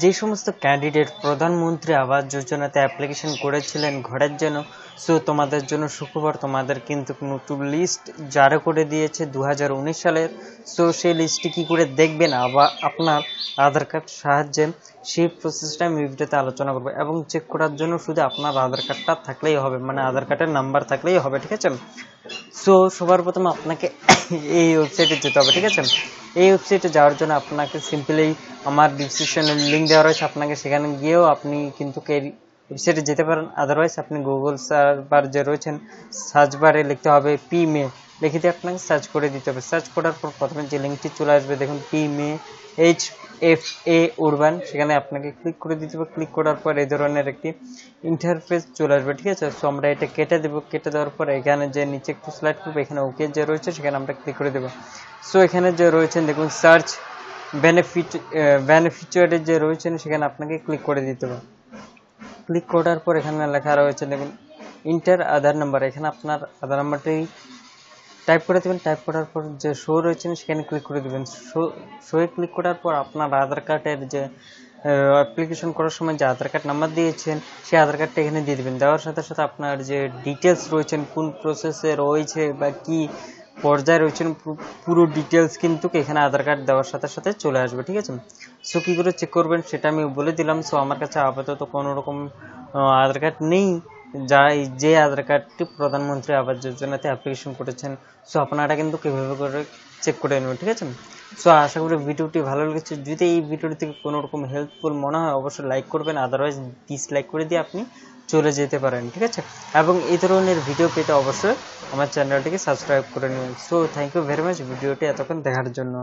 যে সমস্ত ক্যান্ডিডেট প্রধানমন্ত্রী আবাস যোজনাতে অ্যাপ্লিকেশন করেছিলেন ঘরের জন্য সো তোমাদের জন্য সুখবর তোমাদের কিন্তু নতুন লিস্ট জারি করে দিয়েছে দু সালের সো সেই লিস্টটি কী করে দেখবেন আবার আপনার আধার কার্ড সাহায্যে সেই প্রসেসটা আমি ভিডিওতে আলোচনা করবো এবং চেক করার জন্য শুধু আপনার আধার কার্ডটা থাকলেই হবে মানে আধার কার্ডের নাম্বার থাকলেই হবে ঠিক আছে সো সবার প্রথমে আপনাকে এই ওয়েবসাইটে যেতে হবে ঠিক আছে এই ওয়েবসাইটে যাওয়ার জন্য আপনাকে সিম্পলি আমার ডিসক্রিপশনের লিঙ্ক দেওয়া রয়েছে আপনাকে সেখানে গিয়েও আপনি কিন্তু ওয়েবসাইটে যেতে পারেন আদারওয়াইজ আপনি গুগল সার্ভার যে রয়েছেন সার্চ বারে লিখতে হবে পি মে লিখে দিয়ে আপনাকে সার্চ করে দিতে হবে সার্চ করার পর প্রথমে যে লিঙ্কটি চলে আসবে দেখুন P M H F A urban সেখানে আপনাকে ক্লিক করে দিতে হবে ক্লিক করার পর এই ধরনের একটি ইন্টারফেস চলে আসবে ঠিক আছে সো আমরা এটা কেটে দেবো কেটে দেওয়ার পর এখানে যে নিচে একটু স্লাইড করবো এখানে ওকে যে রয়েছে সেখানে আমরা ক্লিক করে দেবো সো এখানে যে রয়েছেন দেখুন সার্চ বেনিফিট বেনিফিচারে যে রয়েছেন সেখানে আপনাকে ক্লিক করে দিতে হবে ক্লিক করার পর এখানে লেখা রয়েছে দেখুন ইন্টার আধার নাম্বার এখানে আপনার আধার নাম্বারটি টাইপ করে দেবেন টাইপ করার পর যে শো রয়েছেন সেখানে ক্লিক করে দেবেন শো শোয়ে ক্লিক করার পর আপনার আধার কার্ডের যে অ্যাপ্লিকেশন করার সময় যে আধার কার্ড নাম্বার দিয়েছেন সেই আধার কার্ডটা এখানে দিয়ে দেবেন দেওয়ার সাথে সাথে আপনার যে ডিটেলস রয়েছেন কোন প্রসেসে রয়েছে বা কি পর্যায়ে রয়েছেন পুরো ডিটেলস কিন্তু এখানে আধার কার্ড দেওয়ার সাথে সাথে চলে আসবে ঠিক আছে সো কী করে চেক করবেন সেটা আমি বলে দিলাম সো আমার কাছে আপাতত কোনো রকম আধার কার্ড নেই যা যে আধার কার্ডটি প্রধানমন্ত্রী আবাস যোজনাতে অ্যাপ্লিকেশন করেছেন সো আপনারা কিন্তু কীভাবে করে চেক করে নেবেন ঠিক আছে সো আশা করি ভিডিওটি ভালো লেগেছে যদি এই ভিডিওটি থেকে কোনো রকম হেল্পফুল মনে হয় অবশ্যই লাইক করবেন আদারওয়াইজ ডিসলাইক করে দিয়ে আপনি চলে যেতে পারেন ঠিক আছে এবং এই ধরনের ভিডিও পেতে অবশ্যই আমার চ্যানেলটিকে সাবস্ক্রাইব করে নেবেন so thank you very much ভিডিওটি এতক্ষণ দেখার জন্য